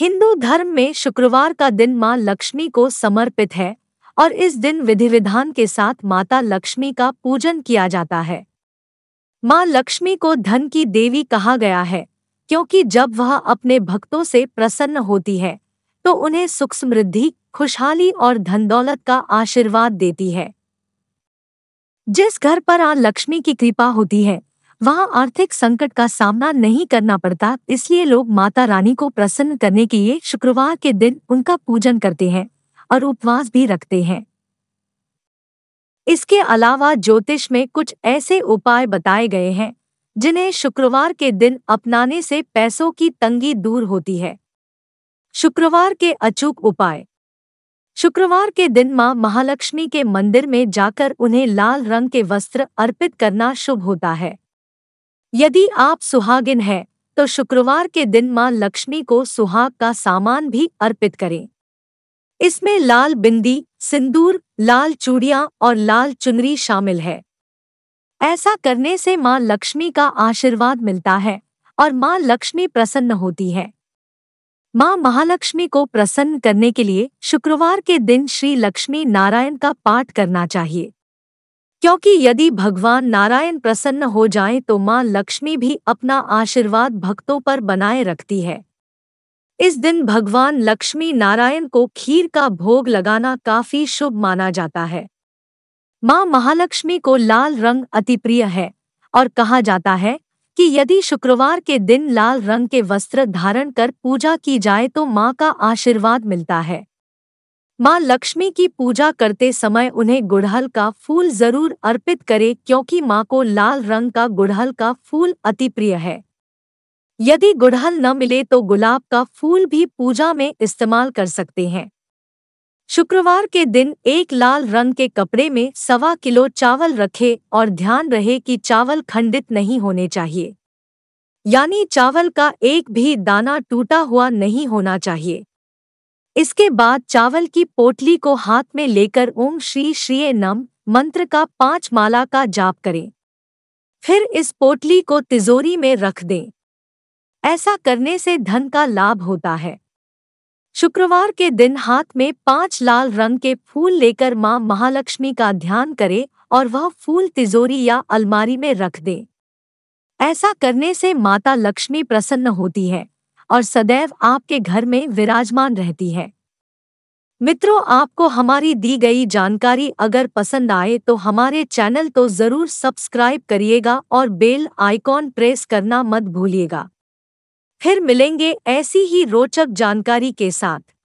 हिंदू धर्म में शुक्रवार का दिन मां लक्ष्मी को समर्पित है और इस दिन विधि विधान के साथ माता लक्ष्मी का पूजन किया जाता है मां लक्ष्मी को धन की देवी कहा गया है क्योंकि जब वह अपने भक्तों से प्रसन्न होती है तो उन्हें सुख समृद्धि खुशहाली और धन दौलत का आशीर्वाद देती है जिस घर पर आ लक्ष्मी की कृपा होती है वहाँ आर्थिक संकट का सामना नहीं करना पड़ता इसलिए लोग माता रानी को प्रसन्न करने के लिए शुक्रवार के दिन उनका पूजन करते हैं और उपवास भी रखते हैं इसके अलावा ज्योतिष में कुछ ऐसे उपाय बताए गए हैं जिन्हें शुक्रवार के दिन अपनाने से पैसों की तंगी दूर होती है शुक्रवार के अचूक उपाय शुक्रवार के दिन माँ महालक्ष्मी के मंदिर में जाकर उन्हें लाल रंग के वस्त्र अर्पित करना शुभ होता है यदि आप सुहागिन हैं तो शुक्रवार के दिन मां लक्ष्मी को सुहाग का सामान भी अर्पित करें इसमें लाल बिंदी सिंदूर लाल चूड़िया और लाल चुनरी शामिल है ऐसा करने से मां लक्ष्मी का आशीर्वाद मिलता है और मां लक्ष्मी प्रसन्न होती है मां महालक्ष्मी को प्रसन्न करने के लिए शुक्रवार के दिन श्री लक्ष्मी नारायण का पाठ करना चाहिए क्योंकि यदि भगवान नारायण प्रसन्न हो जाएं तो मां लक्ष्मी भी अपना आशीर्वाद भक्तों पर बनाए रखती है इस दिन भगवान लक्ष्मी नारायण को खीर का भोग लगाना काफी शुभ माना जाता है मां महालक्ष्मी को लाल रंग अति प्रिय है और कहा जाता है कि यदि शुक्रवार के दिन लाल रंग के वस्त्र धारण कर पूजा की जाए तो मां का आशीर्वाद मिलता है मां लक्ष्मी की पूजा करते समय उन्हें गुड़हल का फूल जरूर अर्पित करें क्योंकि मां को लाल रंग का गुड़हल का फूल अति प्रिय है यदि गुड़हल न मिले तो गुलाब का फूल भी पूजा में इस्तेमाल कर सकते हैं शुक्रवार के दिन एक लाल रंग के कपड़े में सवा किलो चावल रखें और ध्यान रहे कि चावल खंडित नहीं होने चाहिए यानी चावल का एक भी दाना टूटा हुआ नहीं होना चाहिए इसके बाद चावल की पोटली को हाथ में लेकर ओम श्री श्रीय नम मंत्र का पांच माला का जाप करें फिर इस पोटली को तिजोरी में रख दें ऐसा करने से धन का लाभ होता है शुक्रवार के दिन हाथ में पांच लाल रंग के फूल लेकर मां महालक्ष्मी का ध्यान करें और वह फूल तिजोरी या अलमारी में रख दें ऐसा करने से माता लक्ष्मी प्रसन्न होती है और सदैव आपके घर में विराजमान रहती है मित्रों आपको हमारी दी गई जानकारी अगर पसंद आए तो हमारे चैनल तो ज़रूर सब्सक्राइब करिएगा और बेल आइकॉन प्रेस करना मत भूलिएगा फिर मिलेंगे ऐसी ही रोचक जानकारी के साथ